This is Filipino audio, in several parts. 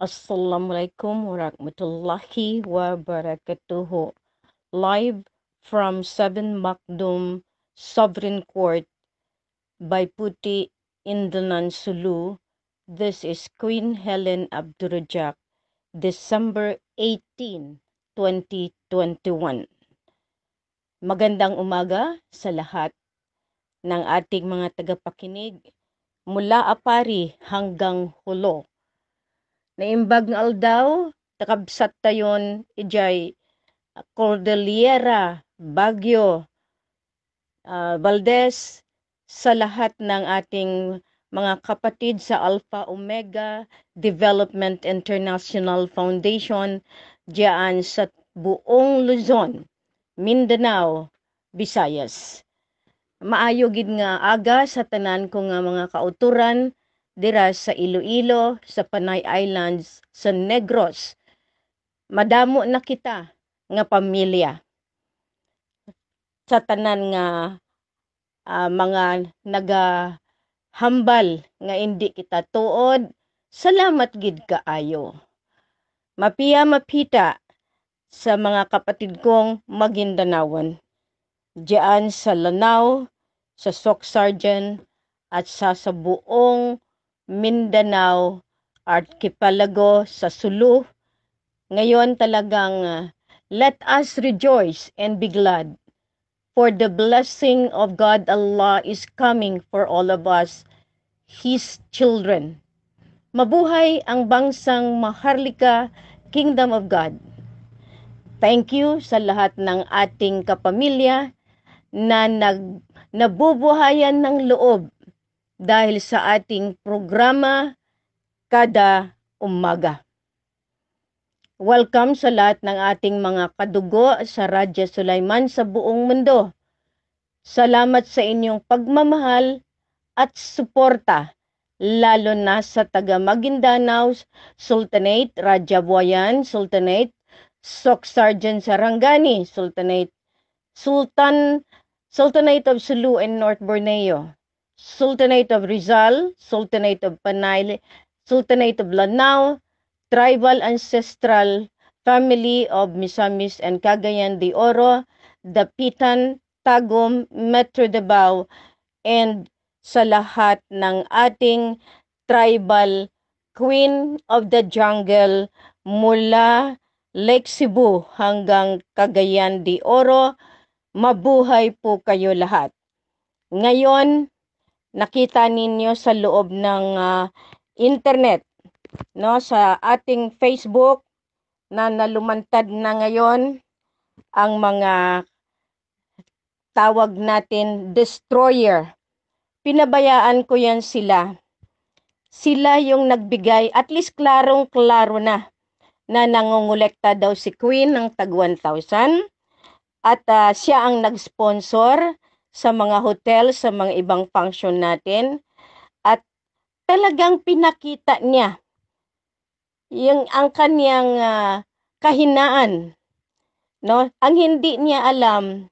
Assalamualaikum warahmatullahi wabarakatuh. Live from 7 Makdum Sovereign Court by Puti Indanan Sulu. This is Queen Helen Abdurajak, December 18, 2021. Magandang umaga sa lahat ng ating mga tagapakinig mula Apari hanggang Hulo Naimbag ng aldaw, takabsat tayon, ijay, Cordillera, Bagyo, uh, ah, Valdez, sa lahat ng ating mga kapatid sa Alpha Omega Development International Foundation diyan sa buong Luzon, Mindanao, Visayas. Maayo gid nga aga sa tanan ko nga mga kauturan dira sa Iloilo, sa Panay Islands, sa Negros. Madamo na kita nga pamilya. Sa tanan nga uh, mga nagahambal nga hindi kita tuod, salamat gid kaayo. Mapiya mapita sa mga kapatid kong magindanawan. Diyan sa Lanao, sa Soc Sargent, at sa sa buong Mindanao Archipelago sa Sulu. Ngayon talagang ah, let us rejoice and be glad for the blessing of God Allah is coming for all of us, His children. Mabuhay ang bangsang Maharlika Kingdom of God. Thank you sa lahat ng ating kapamilya na nag, nabubuhayan ng loob dahil sa ating programa kada umaga. Welcome sa lahat ng ating mga kadugo sa Radyo Sulaiman sa buong mundo. Salamat sa inyong pagmamahal at suporta, lalo na sa taga Maguindanao, Sultanate, Raja Buayan, Sultanate, SOC Sergeant Sarangani, Sultanate, Sultan, Sultanate of Sulu and North Borneo, Sultanate of Rizal, Sultanate of Panay, Sultanate of Lanao, tribal ancestral family of Misamis and Cagayan de Oro, Dapitan, Tagum, Metro Davao, and sa lahat ng ating tribal queen of the jungle mula Lake Cebu hanggang Cagayan de Oro. Mabuhay po kayo lahat. Ngayon, nakita ninyo sa loob ng uh, internet no sa ating Facebook na nalumantad na ngayon ang mga tawag natin destroyer. Pinabayaan ko 'yan sila. Sila yung nagbigay, at least klarong-klaro na na nangongolekta daw si Queen ng tag 1,000 at uh, siya ang nag-sponsor sa mga hotel, sa mga ibang function natin. At talagang pinakita niya yung ang kaniyang uh, ah, kahinaan. No? Ang hindi niya alam,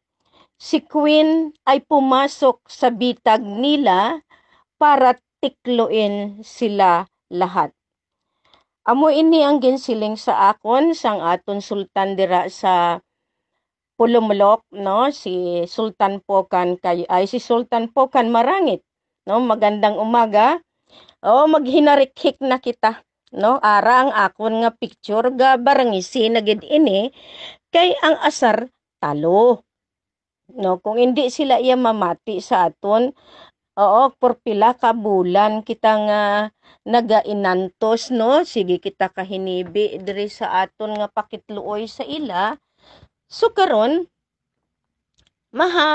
si Queen ay pumasok sa bitag nila para tikluin sila lahat. Amo ini ang ginsiling sa akon sang aton sultan dira sa Pulumulok, no? Si Sultan Pokan kay ay si Sultan Pokan Marangit, no? Magandang umaga. Oh, maghinarikhik na kita, no? Ara ang akon nga picture ga barangisi na gid ini kay ang asar talo. No, kung hindi sila iya mamati sa aton, Oo, por pila ka bulan kita nga nagainantos no. Sige kita kahinibi diri sa aton nga pakitluoy sa ila So karon maha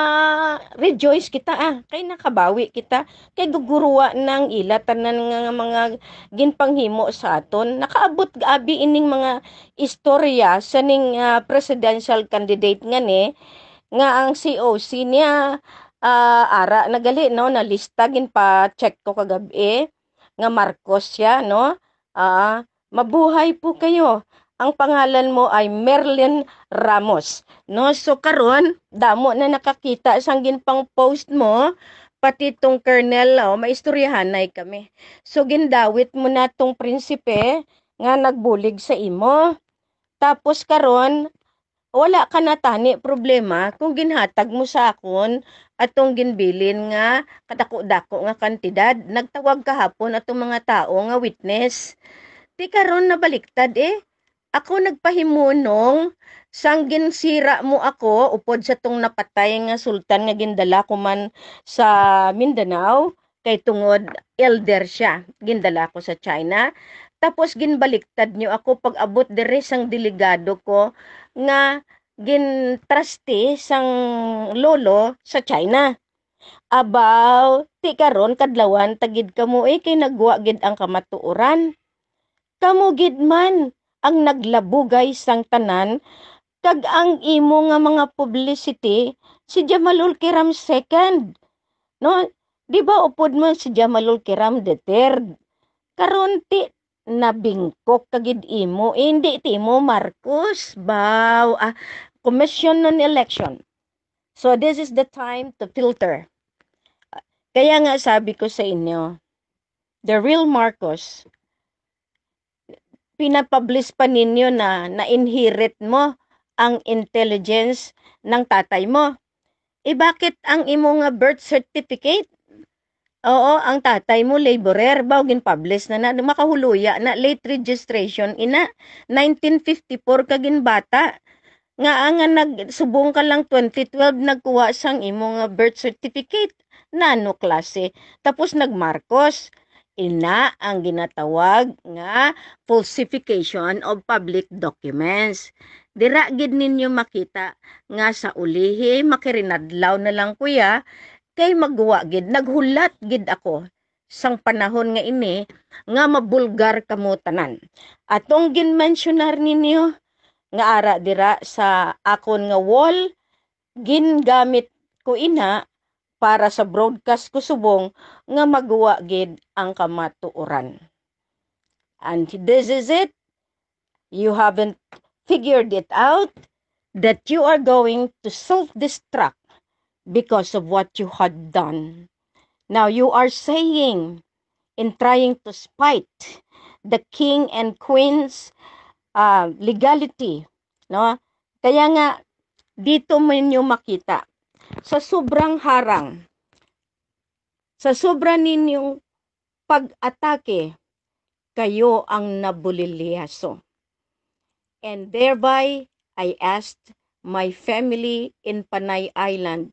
rejoice kita ah kay nakabawi kita kay guguruwa nang ila tanan nga mga ginpanghimo sa aton nakaabot gabi ining mga istorya sa ning uh, presidential candidate nga ni nga ang COC niya uh, ara nagali no na lista ginpa check ko kagabi nga Marcos siya no uh, mabuhay po kayo ang pangalan mo ay Merlin Ramos. No? So karon damo na nakakita sang ginpang post mo pati tong kernel oh, maistoryahan na kami. So gindawit mo na tong prinsipe nga nagbulig sa imo. Tapos karon wala ka na tani problema kung ginhatag mo sa akon atong ginbilin nga kadako-dako nga kantidad nagtawag kahapon atong mga tao nga witness ti karon nabaliktad eh ako nagpahimunong sang ginsira mo ako upod sa tong napatay nga sultan nga gindala ko man sa Mindanao kay tungod elder siya gindala ko sa China tapos ginbaliktad nyo ako pag abot diri sang delegado ko nga gintraste sang lolo sa China abaw ti karon kadlawan tagid kamo eh kay nagwa gid ang kamatuoran kamo gid man ang naglabugay sang tanan kag ang imo nga mga publicity si Jamalul Kiram second. No, di ba upod mo si Jamalul Kiram the third? Karon ti nabingkok kagid imo, eh, hindi ti mo Marcos baw ah, commission on election. So this is the time to filter. Kaya nga sabi ko sa inyo, the real Marcos pinapublish pa ninyo na na-inherit mo ang intelligence ng tatay mo. Eh bakit ang imo nga birth certificate? Oo, ang tatay mo laborer, baugin publish na na, makahuluya na late registration ina, 1954 kagin bata. Nga ah, nga nagsubong ka lang 2012 nagkuha sang imo nga birth certificate. Nano klase. Tapos nagmarkos ina ang ginatawag nga falsification of public documents. Dira gid ninyo makita nga sa ulihi makirinadlaw na lang kuya kay magwa gid naghulat gid ako sang panahon nga ini nga mabulgar kamo tanan. Atong ginmensionar ninyo nga ara dira sa akon nga wall gin gamit ko ina para sa broadcast ko subong nga magawa gid ang kamatuoran. And this is it. You haven't figured it out that you are going to self-destruct because of what you had done. Now you are saying in trying to spite the king and queen's uh, legality, no? Kaya nga dito mo makita sa sobrang harang, sa sobra ninyong pag-atake, kayo ang nabulilyaso. And thereby, I asked my family in Panay Island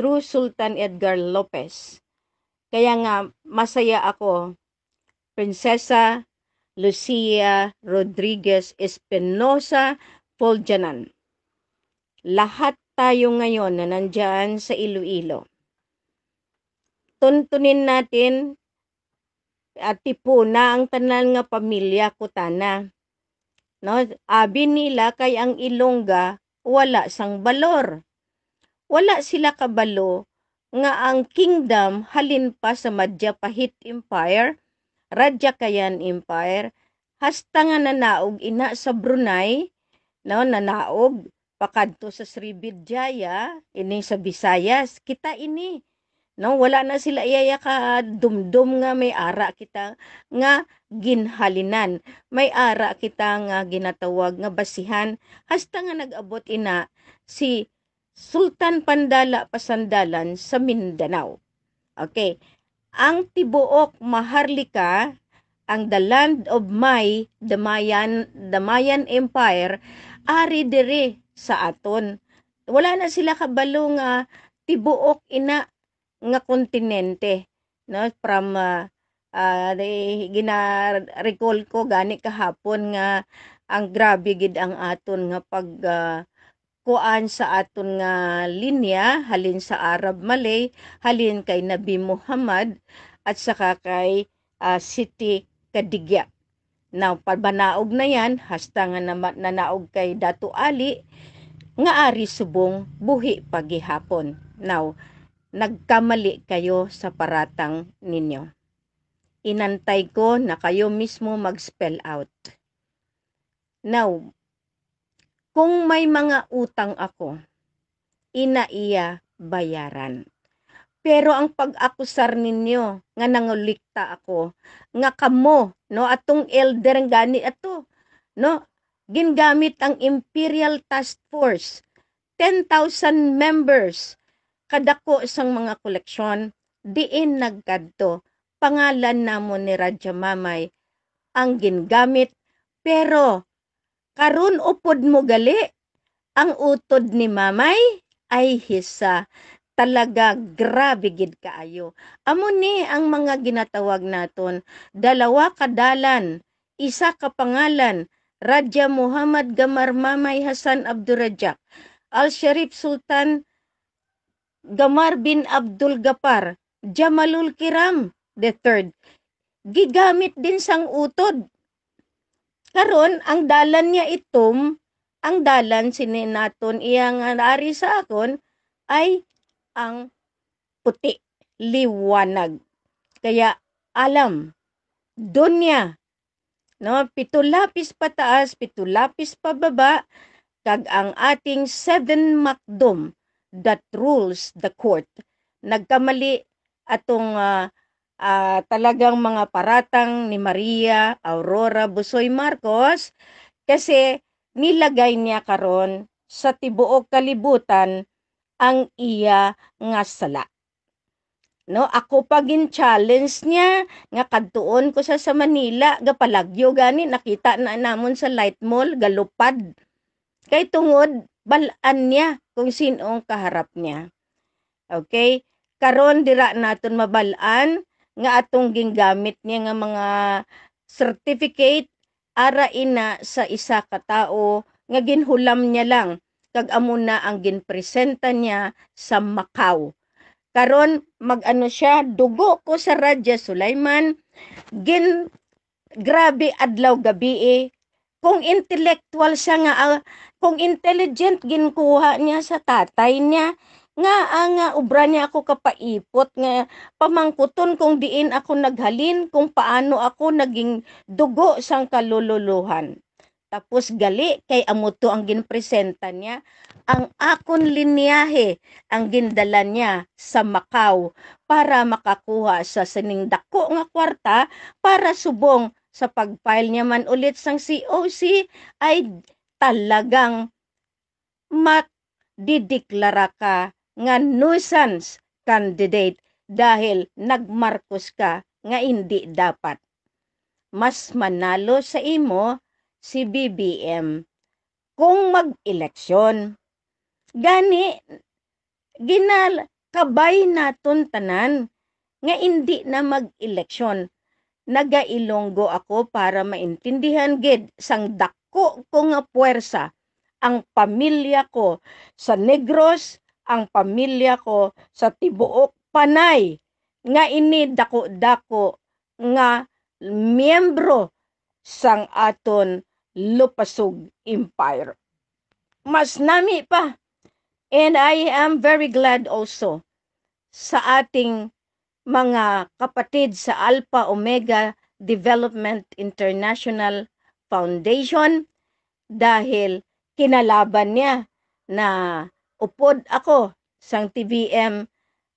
through Sultan Edgar Lopez. Kaya nga, masaya ako. Prinsesa Lucia Rodriguez Espinosa Foljanan. Lahat tayo ngayon na nandyan sa Iloilo. Tuntunin natin at na ang tanan nga pamilya kutana. No, abi nila kay ang Ilongga wala sang balor. Wala sila kabalo nga ang kingdom halin pa sa Madjapahit Empire, Radjakayan Empire, hasta nga nanaog ina sa Brunei, no, nanaog pakadto sa Sri ini sa Visayas kita ini no wala na sila iyaya ka dumdum nga may ara kita nga ginhalinan may ara kita nga ginatawag nga basihan hasta nga nagabot ina si Sultan Pandala Pasandalan sa Mindanao okay ang tibuok maharlika ang the land of May Damayan Mayan Empire ari diri sa aton. Wala na sila kabalong nga ah, tibuok ina nga kontinente no from uh, uh, gina-recall ko gani kahapon nga ang grabe gid ang aton nga pag uh, kuan sa aton nga linya halin sa Arab Malay halin kay Nabi Muhammad at saka kay uh, Siti Kadigya na pabanaog na yan hasta nga na, nanaog kay Dato Ali nga ari subong buhi pagihapon now nagkamali kayo sa paratang ninyo inantay ko na kayo mismo mag-spell out now kung may mga utang ako inaiya bayaran pero ang pag-akusar ninyo nga nangulikta ako nga kamo no atong elder gani ato no gingamit ang Imperial Task Force 10,000 members kadako isang mga koleksyon diin nagkadto pangalan namo ni Radya Mamay ang gingamit pero karon upod mo gali ang utod ni Mamay ay hisa talaga grabe gid kaayo. Amo ni ang mga ginatawag naton dalawa kadalan, isa ka pangalan, Raja Muhammad Gamar Mamay Hasan Abdurajak, Al-Sharif Sultan Gamar bin Abdul Gapar, Jamalul Kiram the III. Gigamit din sang utod. Karon ang dalan niya itom, ang dalan sini naton nga ari sa akon ay ang puti, liwanag. Kaya alam, dunya, no? Pito lapis pataas, pito lapis pababa, kag ang ating seven makdum that rules the court. Nagkamali atong uh, uh, talagang mga paratang ni Maria Aurora Busoy Marcos kasi nilagay niya karon sa tibuok kalibutan ang iya nga sala. No, ako pa gin challenge niya nga kadtuon ko sa sa Manila gapalagyo gani nakita na namon sa light mall galupad. Kay tungod balaan niya kung sino ang kaharap niya. Okay? Karon dira naton mabalaan nga atong ginggamit niya nga mga certificate ara ina sa isa ka tao nga ginhulam niya lang kag amo na ang ginpresenta niya sa Macau. Karon magano siya dugo ko sa Radya Sulaiman gin grabe adlaw gabi eh. kung intellectual siya nga ah, kung intelligent ginkuha niya sa tatay niya nga uh, nga ubra niya ako kapaipot nga pamangkuton kung diin ako naghalin kung paano ako naging dugo sang kalululuhan tapos gali kay amuto ang ginpresenta niya ang akon linyahe ang gindala niya sa Macau para makakuha sa sining dako nga kwarta para subong sa pagfile niya man ulit sang COC ay talagang makdideklara ka nga nuisance candidate dahil nagmarkos ka nga hindi dapat. Mas manalo sa imo si BBM kung mag-eleksyon. Gani, ginal, kabay naton tanan nga hindi na mag-eleksyon. Nagailonggo ako para maintindihan gid sang dako ko nga puwersa ang pamilya ko sa Negros, ang pamilya ko sa Tibuok Panay nga ini dako-dako nga miyembro sang aton Lupasog Empire. Mas nami pa. And I am very glad also sa ating mga kapatid sa Alpha Omega Development International Foundation dahil kinalaban niya na upod ako sa TVM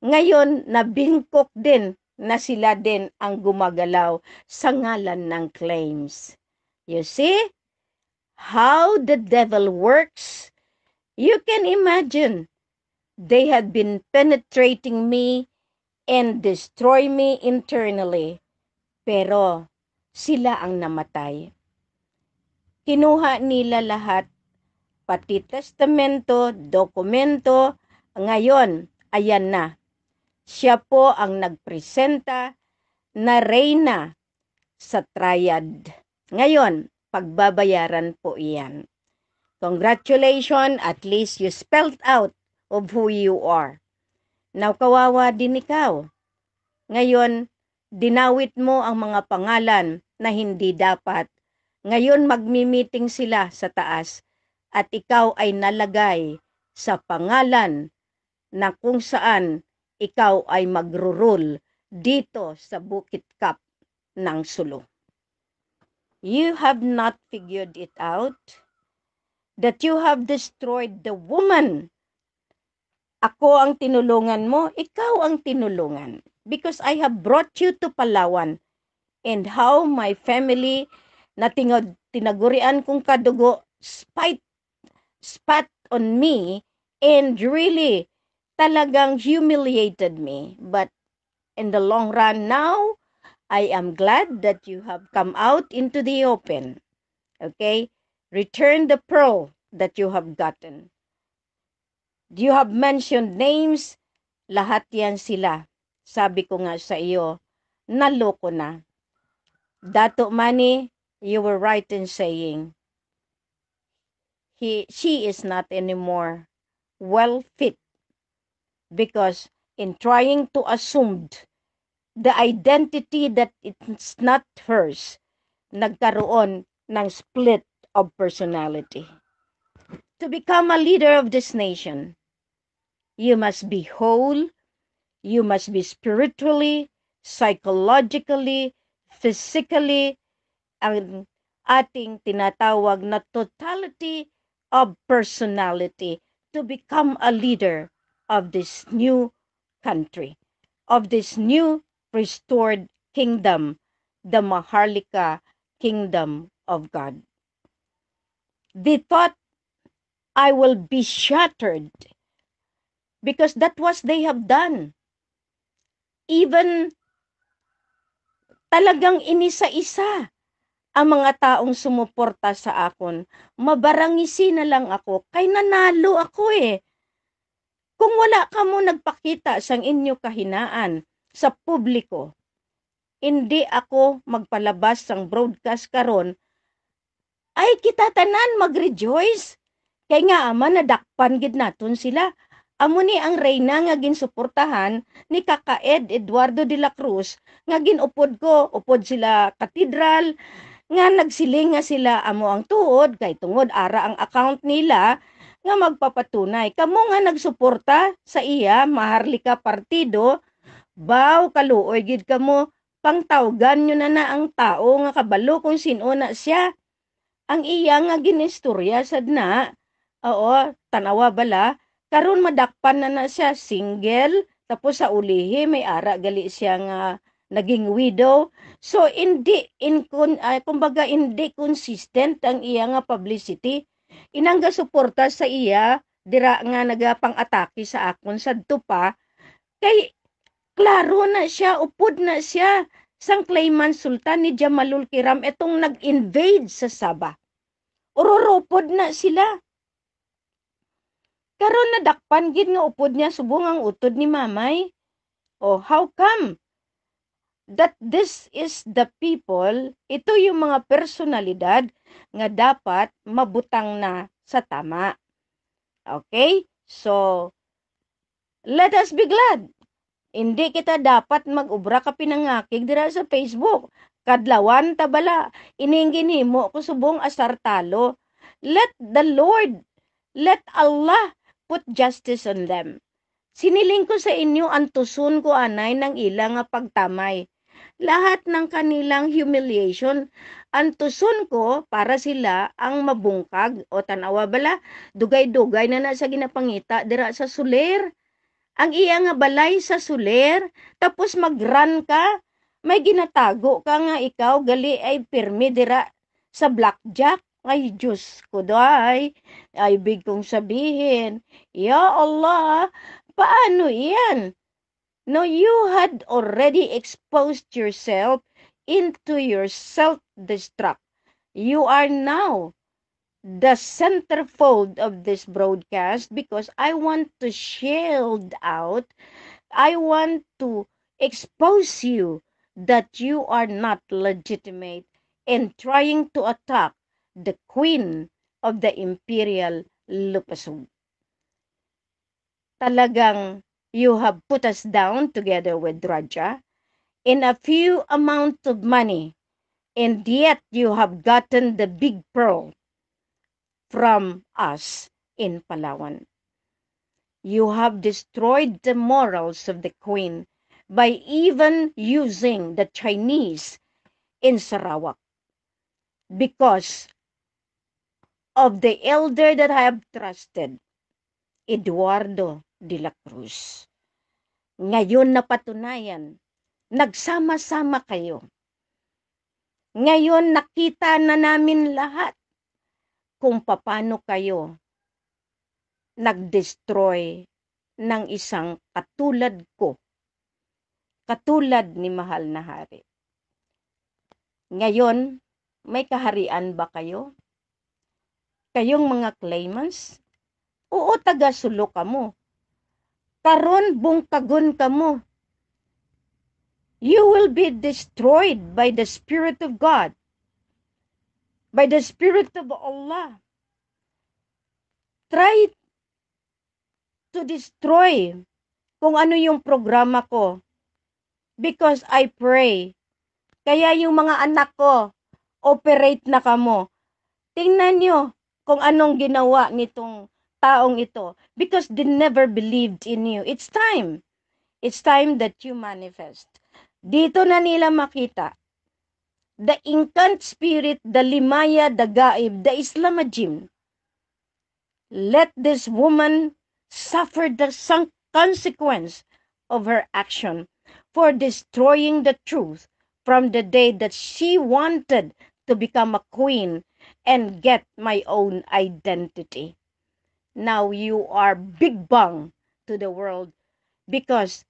ngayon nabingkok din na sila din ang gumagalaw sa ngalan ng claims. You see? how the devil works. You can imagine, they had been penetrating me and destroy me internally. Pero sila ang namatay. Kinuha nila lahat, pati testamento, dokumento. Ngayon, ayan na. Siya po ang nagpresenta na reyna sa triad. Ngayon, pagbabayaran po iyan. Congratulations, at least you spelled out of who you are. Now, kawawa din ikaw. Ngayon, dinawit mo ang mga pangalan na hindi dapat. Ngayon, magmi-meeting sila sa taas at ikaw ay nalagay sa pangalan na kung saan ikaw ay magrurul dito sa Bukit Kap ng Sulong you have not figured it out, that you have destroyed the woman. Ako ang tinulungan mo, ikaw ang tinulungan. Because I have brought you to Palawan and how my family na tingod, tinagurian kong kadugo spite, spat on me and really talagang humiliated me. But in the long run now, I am glad that you have come out into the open. Okay? Return the pearl that you have gotten. You have mentioned names. Lahat yan sila. Sabi ko nga sa iyo, naloko na. Dato Mani, you were right in saying, he, she is not anymore well fit because in trying to assume the identity that it's not hers, nagkaroon ng split of personality. To become a leader of this nation, you must be whole, you must be spiritually, psychologically, physically, ang ating tinatawag na totality of personality to become a leader of this new country, of this new restored kingdom, the Maharlika kingdom of God. They thought, I will be shattered because that was they have done. Even talagang inisa-isa ang mga taong sumuporta sa akon. Mabarangisi na lang ako, kay nanalo ako eh. Kung wala ka mo nagpakita sa inyo kahinaan, sa publiko. Hindi ako magpalabas sang broadcast karon ay kita tanan magrejoice kay nga ama nadakpan gid naton sila. Amo ni ang reyna nga ginsuportahan ni Kakaed Eduardo de la Cruz nga ginupod ko upod sila katedral nga nagsiling nga sila amo ang tuod kay tungod ara ang account nila nga magpapatunay kamo nga nagsuporta sa iya Maharlika Partido Baw kaluoy gid kamo pangtawgan nyo na na ang tao nga kabalo kung sino na siya. Ang iya nga ginistorya sad na. Oo, tanawa bala. Karon madakpan na na siya single tapos sa ulihi may ara gali siya nga naging widow. So hindi in kun uh, kumbaga hindi consistent ang iya nga publicity. Inangga suporta sa iya dira nga nagapang-atake sa akon sadto pa kay Klaro na siya, upod na siya. Sang Clayman Sultan ni Jamalul Kiram itong nag-invade sa Saba. Ururopod na sila. Karon nadakpan gid nga upod niya subong ang utod ni Mamay. Oh, how come? That this is the people, ito yung mga personalidad nga dapat mabutang na sa tama. Okay? So, let us be glad hindi kita dapat mag ka pinangakig dira sa Facebook. Kadlawan tabala, iningin mo ko subong asartalo. Let the Lord, let Allah put justice on them. Siniling ko sa inyo ang tuson ko anay ng ilang pagtamay. Lahat ng kanilang humiliation, ang tuson ko para sila ang mabungkag o tanawa bala, dugay-dugay na nasa ginapangita dira sa suler ang iya nga balay sa suler, tapos magran ka, may ginatago ka nga ikaw, gali ay pirmi dira sa blackjack. Ay, Diyos ko dahi. Ay, big kong sabihin, Ya Allah, paano yan? No, you had already exposed yourself into your self-destruct. You are now the centerfold of this broadcast because I want to shield out, I want to expose you that you are not legitimate in trying to attack the queen of the imperial lupusog. Talagang you have put us down together with Raja in a few amount of money and yet you have gotten the big pearl from us in Palawan. You have destroyed the morals of the Queen by even using the Chinese in Sarawak because of the elder that I have trusted, Eduardo de la Cruz. Ngayon napatunayan, nagsama-sama kayo. Ngayon nakita na namin lahat kung paano kayo nagdestroy ng isang katulad ko, katulad ni mahal na hari. Ngayon, may kaharian ba kayo? Kayong mga claimants? Oo, taga-sulo ka mo. Karon, bungkagon ka mo. You will be destroyed by the Spirit of God by the Spirit of Allah. Try to destroy kung ano yung programa ko because I pray. Kaya yung mga anak ko, operate na kamo. Tingnan nyo kung anong ginawa nitong taong ito because they never believed in you. It's time. It's time that you manifest. Dito na nila makita the incan spirit, the limaya, the gaib, the Islamajim. Let this woman suffer the consequence of her action for destroying the truth from the day that she wanted to become a queen and get my own identity. Now you are big bang to the world because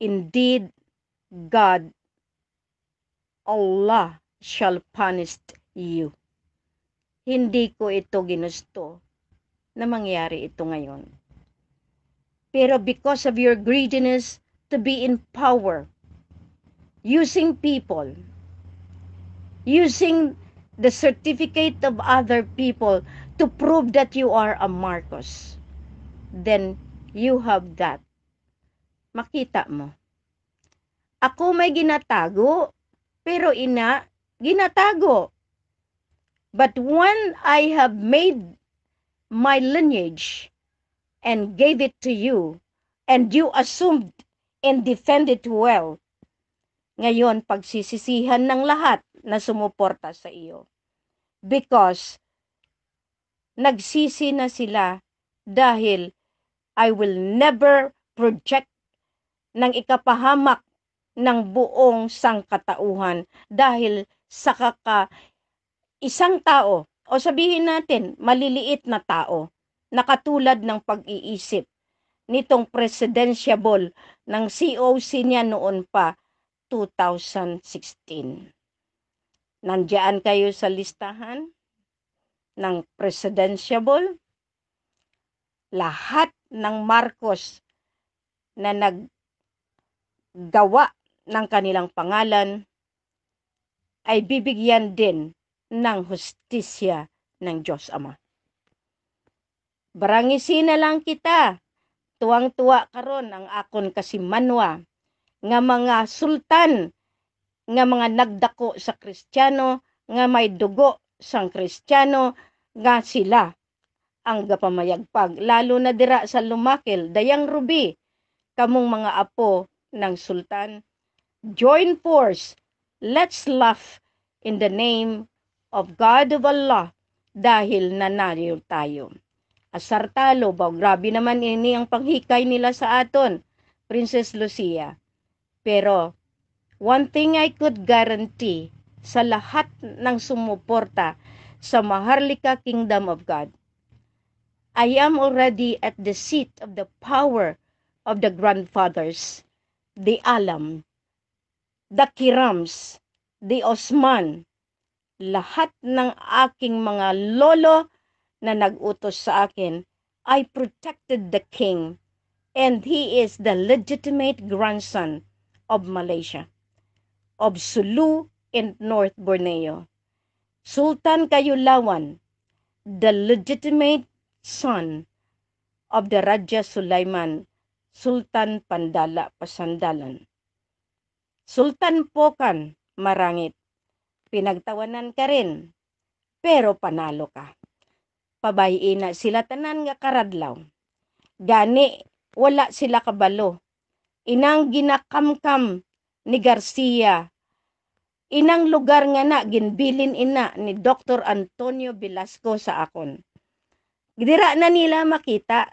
indeed God Allah shall punish you. Hindi ko ito ginusto na mangyari ito ngayon. Pero because of your greediness to be in power, using people, using the certificate of other people to prove that you are a Marcos, then you have that. Makita mo. Ako may ginatago pero ina, ginatago. But when I have made my lineage and gave it to you, and you assumed and defended well, ngayon pagsisisihan ng lahat na sumuporta sa iyo. Because nagsisi na sila dahil I will never project ng ikapahamak ng buong sangkatauhan dahil sa kaka isang tao o sabihin natin maliliit na tao na katulad ng pag-iisip nitong presidencyable ng COC niya noon pa 2016. Nandiyan kayo sa listahan ng presidencyable. Lahat ng Marcos na naggawa ng kanilang pangalan ay bibigyan din ng hustisya ng Diyos Ama. Barangisin na lang kita, tuwang-tuwa karon ang akon kasi manwa nga mga sultan, nga mga nagdako sa Kristiyano, nga may dugo sang Kristiyano, nga sila ang gapamayagpag, lalo na dira sa Lumakil, Dayang Rubi, kamong mga apo ng sultan Join force. Let's laugh in the name of God of Allah dahil nanalo tayo. Asartalo talo ba? Grabe naman ini ang panghikay nila sa aton, Princess Lucia. Pero, one thing I could guarantee sa lahat ng sumuporta sa Maharlika Kingdom of God, I am already at the seat of the power of the grandfathers, the alam the Kirams, the Osman, lahat ng aking mga lolo na nagutos sa akin, I protected the king and he is the legitimate grandson of Malaysia, of Sulu and North Borneo. Sultan Kayulawan, the legitimate son of the Raja Sulaiman, Sultan Pandala Pasandalan. Sultan Pokan, marangit. Pinagtawanan ka rin, pero panalo ka. Pabayin na sila tanan nga karadlaw. Gani, wala sila kabalo. Inang ginakamkam ni Garcia. Inang lugar nga na ginbilin ina ni Dr. Antonio Velasco sa akon. Gidira na nila makita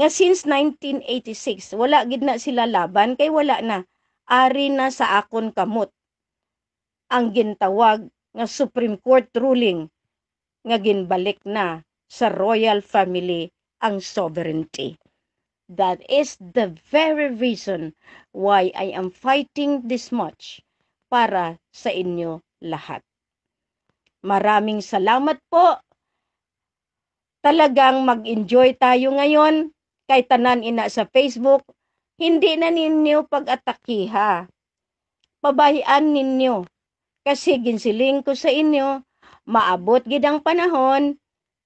nga since 1986 wala gid na sila laban kay wala na ari na sa akon kamot. Ang gintawag nga Supreme Court ruling nga ginbalik na sa royal family ang sovereignty. That is the very reason why I am fighting this much para sa inyo lahat. Maraming salamat po. Talagang mag-enjoy tayo ngayon kay Tanan Ina sa Facebook hindi na ninyo pag-atakiha. Pabayaan ninyo. Kasi ginsiling ko sa inyo, maabot gidang panahon,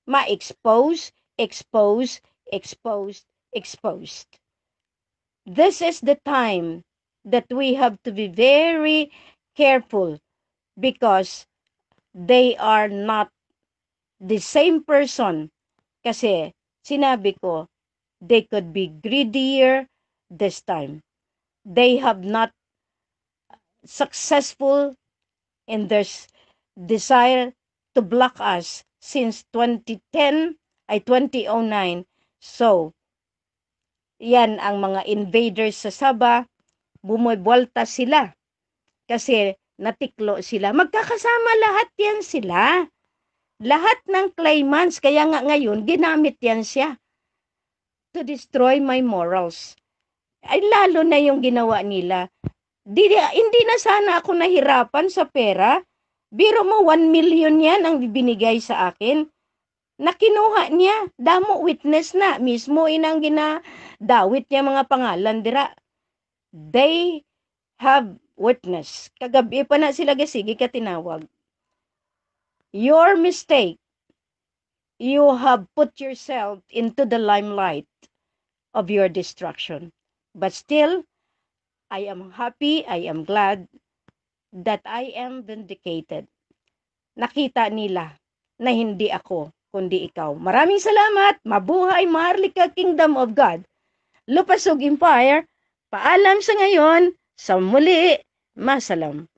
ma-expose, expose, exposed, exposed. This is the time that we have to be very careful because they are not the same person. Kasi sinabi ko, they could be greedier, this time. They have not successful in their desire to block us since 2010 ay 2009. So, yan ang mga invaders sa Saba, bumibwalta sila kasi natiklo sila. Magkakasama lahat yan sila. Lahat ng claimants, kaya nga ngayon, ginamit yan siya to destroy my morals ay lalo na yung ginawa nila. Di, hindi na sana ako nahirapan sa pera. Biro mo, 1 million yan ang binigay sa akin. Nakinuha niya, damo witness na, mismo inang ginadawit niya mga pangalan dira. They have witness. Kagabi pa na sila gasigi ka tinawag. Your mistake, you have put yourself into the limelight of your destruction. But still, I am happy, I am glad that I am vindicated. Nakita nila na hindi ako, kundi ikaw. Maraming salamat. Mabuhay, Maharlika Kingdom of God. Lupasog Empire, paalam sa ngayon, sa muli, masalam.